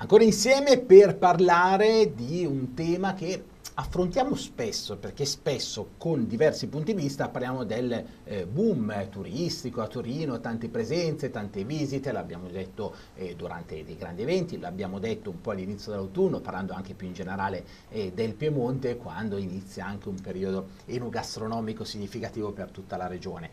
ancora insieme per parlare di un tema che affrontiamo spesso, perché spesso con diversi punti di vista parliamo del eh, boom turistico a Torino, tante presenze, tante visite, l'abbiamo detto eh, durante dei grandi eventi, l'abbiamo detto un po' all'inizio dell'autunno, parlando anche più in generale eh, del Piemonte, quando inizia anche un periodo enogastronomico significativo per tutta la regione.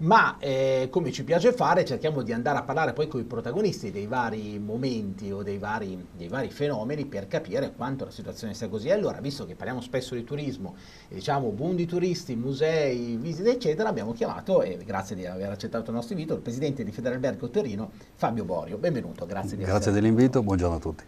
Ma eh, come ci piace fare, cerchiamo di andare a parlare poi con i protagonisti dei vari momenti o dei vari, dei vari fenomeni per capire quanto la situazione sia così. Allora, visto che parliamo parliamo spesso di turismo, diciamo boom di turisti, musei, visite eccetera, abbiamo chiamato, e grazie di aver accettato il nostro invito, il presidente di Federalbergo Torino, Fabio Borio. Benvenuto, grazie di Grazie dell'invito, buongiorno a tutti.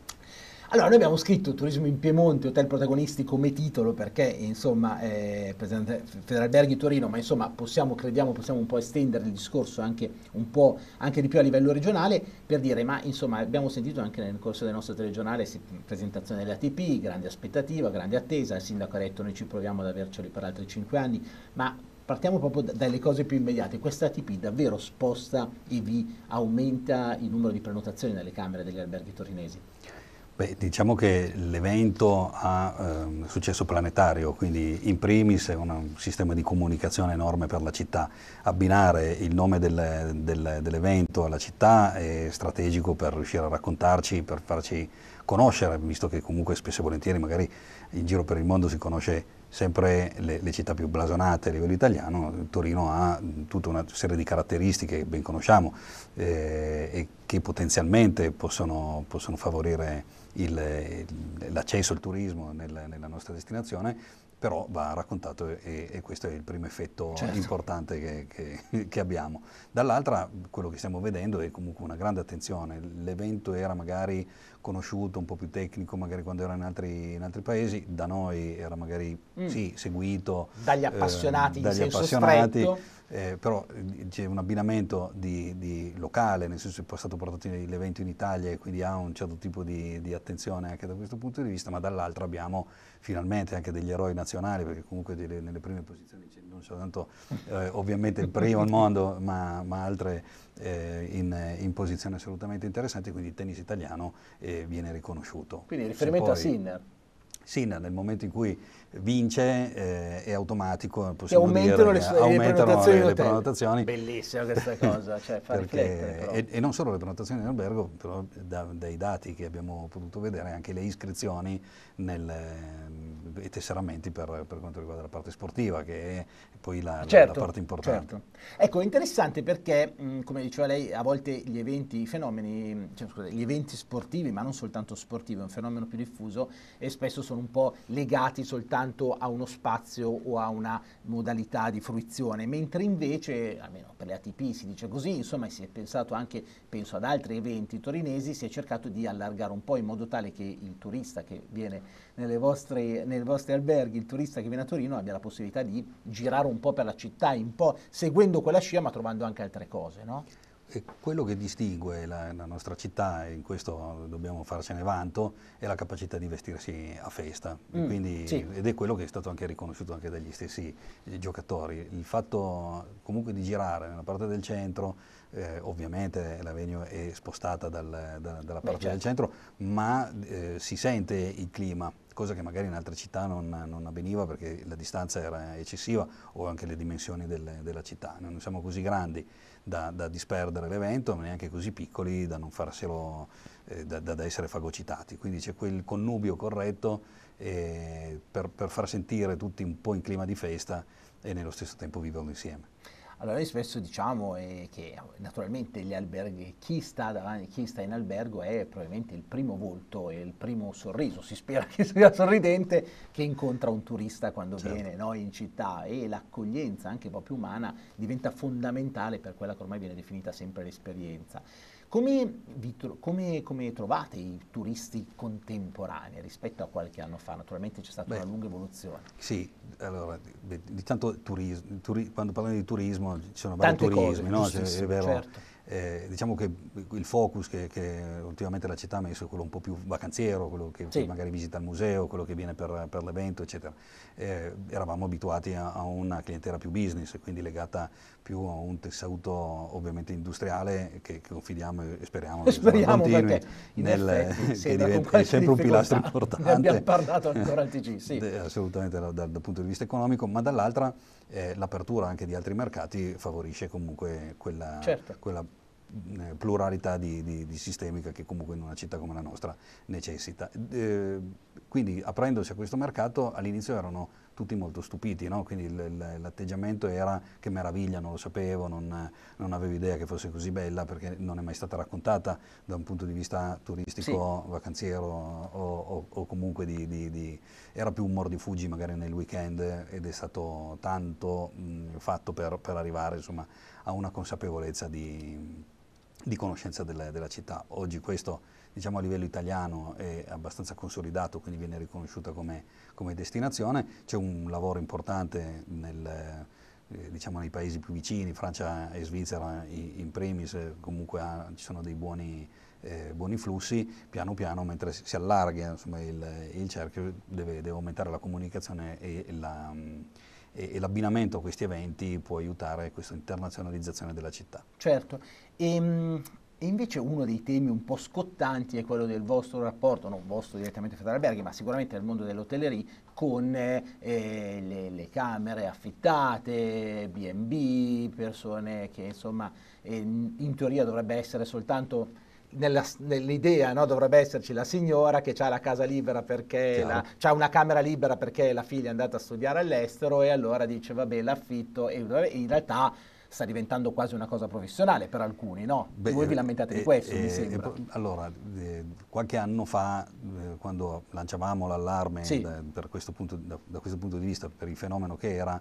Allora, noi abbiamo scritto Turismo in Piemonte, hotel protagonisti come titolo, perché insomma, eh, Federalberghi Torino, ma insomma possiamo, crediamo, possiamo un po' estendere il discorso anche un po' anche di più a livello regionale, per dire, ma insomma abbiamo sentito anche nel corso del nostro telegiornale presentazione dell'ATP, grande aspettativa, grande attesa, il sindaco ha detto noi ci proviamo ad averceli per altri cinque anni, ma partiamo proprio dalle cose più immediate. Questa ATP davvero sposta e vi aumenta il numero di prenotazioni nelle camere degli alberghi torinesi? Beh, diciamo che l'evento ha eh, successo planetario, quindi in primis è un sistema di comunicazione enorme per la città. Abbinare il nome del, del, dell'evento alla città è strategico per riuscire a raccontarci, per farci conoscere, visto che comunque spesso e volentieri magari in giro per il mondo si conosce sempre le, le città più blasonate a livello italiano, Torino ha mm, tutta una serie di caratteristiche che ben conosciamo eh, che potenzialmente possono, possono favorire l'accesso al turismo nel, nella nostra destinazione, però va raccontato e, e questo è il primo effetto certo. importante che, che, che abbiamo. Dall'altra quello che stiamo vedendo è comunque una grande attenzione, l'evento era magari conosciuto, un po' più tecnico magari quando era in altri, in altri paesi, da noi era magari mm. sì, seguito dagli appassionati, eh, dagli appassionati stretto eh, però eh, c'è un abbinamento di, di, locale, nel senso che è stato portato l'evento in Italia e quindi ha un certo tipo di, di, attenzione anche da questo punto di vista, ma dall'altro abbiamo finalmente anche degli eroi nazionali, perché comunque delle, nelle prime posizioni c'è non soltanto eh, ovviamente il primo al mondo, ma, ma altre eh, in, in, posizioni assolutamente interessanti, quindi il tennis italiano eh, viene riconosciuto. Quindi riferimento poi, a Sinner. Sì, nel momento in cui vince eh, è automatico, possiamo aumentano dire, le, aumentano le, le prenotazioni. Bellissima questa cosa, cioè fa riflettere. E, e, non solo le prenotazioni in albergo, però da, dai dati che abbiamo potuto vedere anche le iscrizioni nel, ehm, e tesseramenti per, per, quanto riguarda la parte sportiva, che è poi la, certo, la, parte importante. Certo. Ecco, interessante perché, mh, mm, come diceva lei, a volte gli eventi, fenomeni, cioè, scusate, gli eventi sportivi, ma non soltanto sportivi, è un fenomeno più diffuso e spesso sono sono un po' legati soltanto a uno spazio o a una modalità di fruizione, mentre invece, almeno per le ATP si dice così, insomma si è pensato anche, penso ad altri eventi torinesi, si è cercato di allargare un po' in modo tale che il turista che viene nelle vostre, nei vostri alberghi, il turista che viene a Torino abbia la possibilità di girare un po' per la città, un po' seguendo quella scia ma trovando anche altre cose, no? E quello che distingue la, la nostra città, e in questo dobbiamo farcene vanto, è la capacità di vestirsi a festa. Mm, Quindi, sì. Ed è quello che è stato anche riconosciuto anche dagli stessi eh, giocatori. Il fatto comunque di girare nella parte del centro, eh, ovviamente l'Avenio è spostata dal, da, dalla parte Beh, certo. del centro, ma eh, si sente il clima cosa che magari in altre città non, non, avveniva perché la distanza era eccessiva o anche le dimensioni delle, della città. Non siamo così grandi da, da disperdere l'evento, ma neanche così piccoli da non farselo, eh, da, da, essere fagocitati. Quindi c'è quel connubio corretto eh, per, per far sentire tutti un po' in clima di festa e nello stesso tempo viverlo insieme. Allora noi spesso diciamo eh, che naturalmente gli alberghi, chi sta, davanti, chi sta in albergo è probabilmente il primo volto e il primo sorriso, si spera che sia sorridente, che incontra un turista quando certo. viene no, in città e l'accoglienza anche proprio umana diventa fondamentale per quella che ormai viene definita sempre l'esperienza. Come, vi, come, come, trovate i turisti contemporanei rispetto a qualche anno fa? Naturalmente c'è stata Beh, una lunga evoluzione. Sì, allora, intanto turismo, turi, quando parliamo di turismo ci sono vari turismi, cose, no? Cioè, certo eh, diciamo che il focus che, che, ultimamente la città ha messo è quello un po' più vacanziero, quello che sì. magari visita il museo, quello che viene per, per l'evento, eccetera. Eh, eravamo abituati a, a, una clientela più business, quindi legata più a un tessuto ovviamente industriale che, che confidiamo e speriamo, speriamo continui, nel, effetti, sì, che diventi, è sempre un pilastro importante. Ne abbiamo parlato ancora al TG, sì. De, assolutamente dal, dal, punto di vista economico, ma dall'altra eh, l'apertura anche di altri mercati favorisce comunque quella, certo. quella eh, pluralità di, di, di, sistemica che comunque in una città come la nostra necessita. Eh, quindi aprendosi a questo mercato all'inizio erano tutti molto stupiti, no? quindi l'atteggiamento era che meraviglia, non lo sapevo, non, non, avevo idea che fosse così bella perché non è mai stata raccontata da un punto di vista turistico, sì. vacanziero o, o, o comunque di, di, era più un mordifugi magari nel weekend ed è stato tanto mh, mm, fatto per, per arrivare insomma, a una consapevolezza di di conoscenza della, della città. Oggi questo diciamo, a livello italiano è abbastanza consolidato, quindi viene riconosciuta come, come destinazione. C'è un lavoro importante nel, eh, diciamo, nei paesi più vicini, Francia e Svizzera in, in primis, comunque ha, ci sono dei buoni, eh, buoni, flussi, piano piano mentre si allarga insomma, il, il, cerchio deve, deve, aumentare la comunicazione e, la... Mh, e, e l'abbinamento a questi eventi può aiutare questa internazionalizzazione della città. Certo, e, ehm, e invece uno dei temi un po' scottanti è quello del vostro rapporto, non vostro direttamente fra alberghi, ma sicuramente nel mondo dell'hotelleria, con eh, le, le, camere affittate, B&B, persone che insomma eh, in teoria dovrebbe essere soltanto nella, nell'idea no, dovrebbe esserci la signora che ha la casa libera perché ha una camera libera perché la figlia è andata a studiare all'estero e allora dice vabbè l'affitto e in realtà sta diventando quasi una cosa professionale per alcuni, no? Beh, Voi vi eh, lamentate eh, di questo, eh, mi eh, sembra. Eh, allora, qualche anno fa, eh, quando lanciavamo l'allarme sì. da, questo punto, da, da, questo punto, di vista per il fenomeno che era,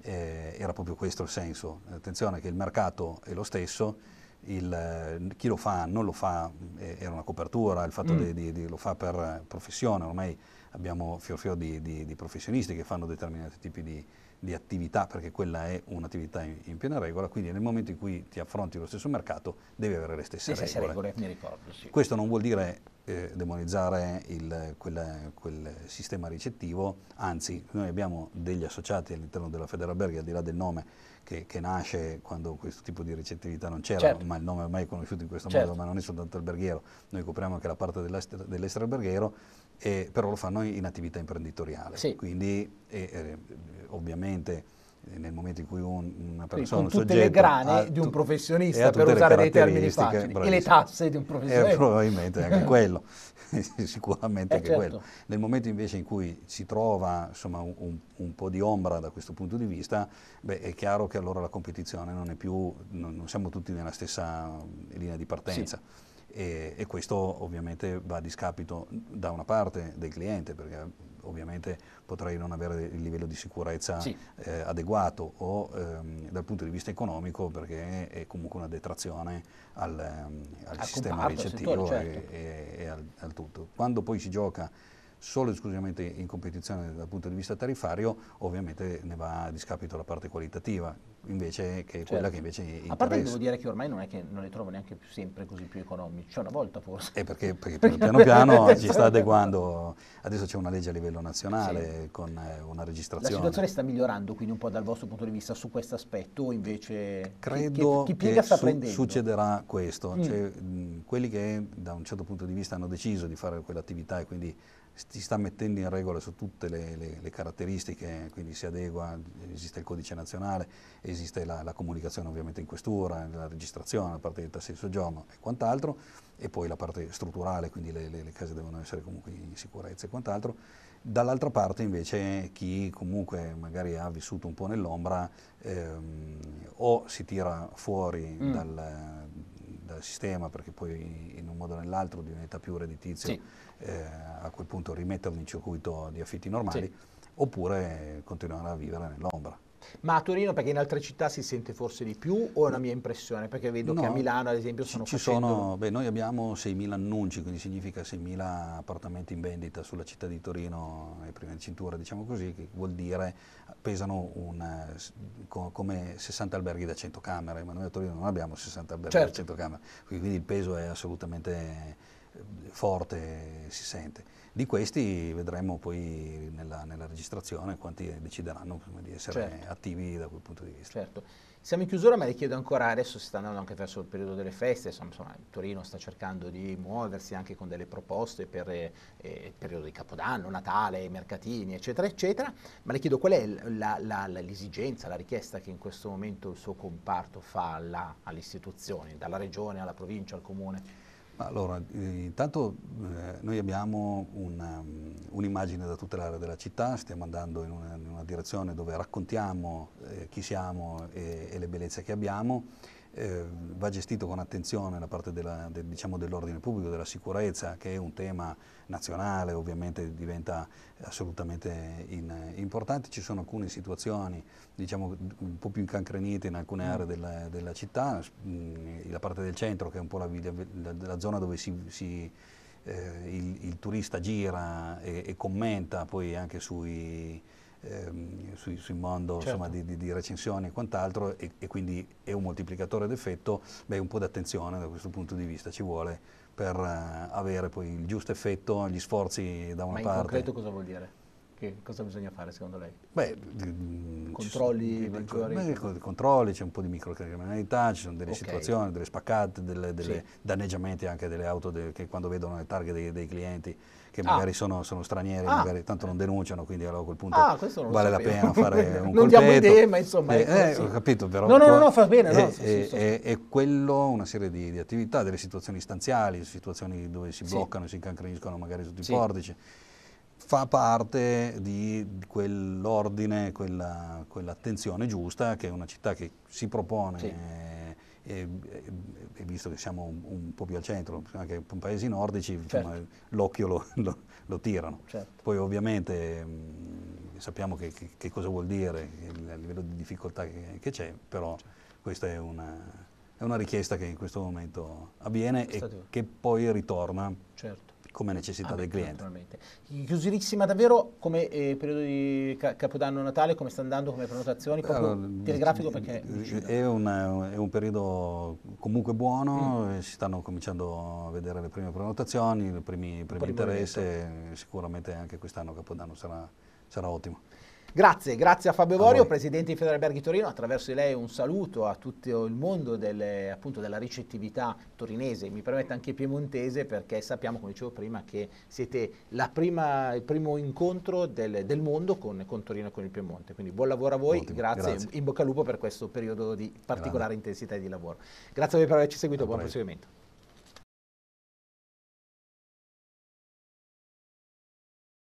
era proprio questo il senso. Attenzione che il mercato è lo stesso, il, eh, chi lo fa non lo fa, eh, era una copertura, il fatto mm. di, di, di, lo fa per eh, professione, ormai abbiamo fior fior di, di professionisti che fanno determinati tipi di, di attività, perché quella è un'attività in, in, piena regola, quindi nel momento in cui ti affronti lo stesso mercato devi avere le stesse, le stesse regole. regole ricordo, sì. Questo non vuol dire eh, demonizzare il, quel, quel, sistema ricettivo, anzi noi abbiamo degli associati all'interno della Federalberghi, al di là del nome, che, che, nasce quando questo tipo di ricettività non c'era, certo. ma il nome ormai è conosciuto in questo certo. modo, ma non è soltanto alberghiero, noi copriamo anche la parte dell'est- alberghiero, eh, però lo fanno in attività imprenditoriale. Sì. Quindi eh, ovviamente eh, nel momento in cui un, una persona... Quindi con tutte le grane ha, di un professionista, per usare dei termini facili, e le tasse di un eh, professionista. Eh, probabilmente anche quello, sicuramente eh, anche certo. quello. Nel momento invece in cui si trova insomma, un, un, po' di ombra da questo punto di vista, beh, è chiaro che allora la competizione non è più, non, non siamo tutti nella stessa mm, linea di partenza. Sì e, e, questo ovviamente va a discapito da una parte del cliente perché ovviamente potrei non avere il livello di sicurezza sì. eh, adeguato o ehm, dal punto di vista economico perché è comunque una detrazione al, ehm, al, al sistema ricettivo certo. e, e, e al, al tutto. Quando poi si gioca solo ed esclusivamente in competizione dal punto di vista tariffario, ovviamente ne va a discapito la parte qualitativa, invece che certo. quella che invece interessa. A parte che devo dire che ormai non è che non le trovo neanche sempre così più economici, cioè una volta forse. È eh, perché, perché, perché piano piano ci sta adeguando, adesso c'è una legge a livello nazionale sì. con eh, una registrazione. La situazione sta migliorando quindi un po' dal vostro punto di vista su questo aspetto o invece Credo chi, chi, chi piega che sta su- prendendo? succederà questo, mm. cioè, mh, quelli che da un certo punto di vista hanno deciso di fare quell'attività e quindi si sta mettendo in regola su tutte le, le, le, caratteristiche, quindi si adegua, esiste il codice nazionale, esiste la, la comunicazione ovviamente in questura, la registrazione, la parte del tassi di soggiorno e quant'altro, e poi la parte strutturale, quindi le, le, case devono essere comunque in sicurezza e quant'altro. Dall'altra parte invece chi comunque magari ha vissuto un po' nell'ombra ehm, o si tira fuori mm. dal sistema perché poi in un modo o nell'altro diventa più redditizio sì. eh, a quel punto rimetterlo in circuito di affitti normali sì. oppure continuare a vivere nell'ombra. Ma a Torino perché in altre città si sente forse di più o è una mia impressione? Perché vedo no, che a Milano ad esempio sono ci facendo... sono, beh, Noi abbiamo 6.000 annunci, quindi significa 6.000 appartamenti in vendita sulla città di Torino e prima di cintura, diciamo così, che vuol dire pesano un, come 60 alberghi da 100 camere, ma noi a Torino non abbiamo 60 alberghi certo. da 100 camere, quindi il peso è assolutamente forte si sente. Di questi vedremo poi nella, nella registrazione quanti decideranno di essere certo. attivi da quel punto di vista. Certo. Siamo in chiusura ma le chiedo ancora, adesso si sta andando anche verso il periodo delle feste, insomma, Torino sta cercando di muoversi anche con delle proposte per eh, il periodo di Capodanno, Natale, mercatini eccetera eccetera, ma le chiedo qual è l'esigenza, la, la, la richiesta che in questo momento il suo comparto fa alle istituzioni, dalla regione alla provincia al comune? Allora, intanto eh, noi abbiamo mm, un'immagine un da tutelare della città, stiamo andando in una, in una direzione dove raccontiamo eh, chi siamo e, e le bellezze che abbiamo eh, va gestito con attenzione la parte diciamo, dell'ordine de, diciamo, dell pubblico, della sicurezza, che è un tema nazionale, ovviamente diventa assolutamente in, importante. Ci sono alcune situazioni diciamo, un po' più incancrenite in alcune aree mm. della, della città, mm, la parte del centro che è un po' la, la, la zona dove si, si eh, il, il, turista gira e, e commenta poi anche sui ehm, sui, sui mondo certo. insomma, di, di, di, recensioni e quant'altro e, e, quindi è un moltiplicatore d'effetto, beh un po' di attenzione da questo punto di vista ci vuole per eh, avere poi il giusto effetto, gli sforzi da una Ma parte. Ma in concreto cosa vuol dire? Che cosa bisogna fare secondo lei? Beh, controlli maggiori? Con, controlli, c'è un po' di microcriminalità, ci sono delle okay. situazioni, delle spaccate, delle, delle sì. danneggiamenti anche delle auto de, che quando vedono le targhe dei, dei clienti che ah. magari ah. sono, sono, stranieri, ah. magari tanto non denunciano, quindi allora a quel punto ah, vale la pena fare un non colpetto. Non diamo idee, ma insomma... Eh, ecco, eh, ho capito, però... No, no, no, no fa bene, no, sì, sì, sì. È, quello una serie di, di, attività, delle situazioni stanziali, situazioni dove si bloccano, si incancreniscono magari sotto i portici, fa parte di quell'ordine, quella, quell'attenzione giusta che è una città che si propone, sì. Eh, e, e, visto che siamo un, un, po' più al centro, anche in paesi nordici, insomma, certo. l'occhio lo, lo, lo tirano. Certo. Poi ovviamente mh, sappiamo che, che, che, cosa vuol dire, il, il livello di difficoltà che, che c'è, però certo. questa è una, è una richiesta che in questo momento avviene e che poi ritorna come necessità ah, del cliente. Chiusurissima davvero come eh, periodo di ca- Capodanno Natale, come sta andando come prenotazioni, proprio allora, telegrafico perché... È un, è un, periodo comunque buono, mm. Eh, si stanno cominciando a vedere le prime prenotazioni, i primi, primi interessi, sicuramente anche quest'anno Capodanno sarà, sarà ottimo. Grazie, grazie a Fabio Borio, presidente di Federalberghi Torino, attraverso di lei un saluto a tutto il mondo delle, appunto, della ricettività torinese, mi permette anche piemontese perché sappiamo, come dicevo prima, che siete prima, il primo incontro del, del mondo con, con, Torino e con il Piemonte, quindi buon lavoro a voi, Ottimo, grazie, grazie, in bocca al lupo per questo periodo di particolare Grande. intensità di lavoro. Grazie a voi per averci seguito, a buon proseguimento.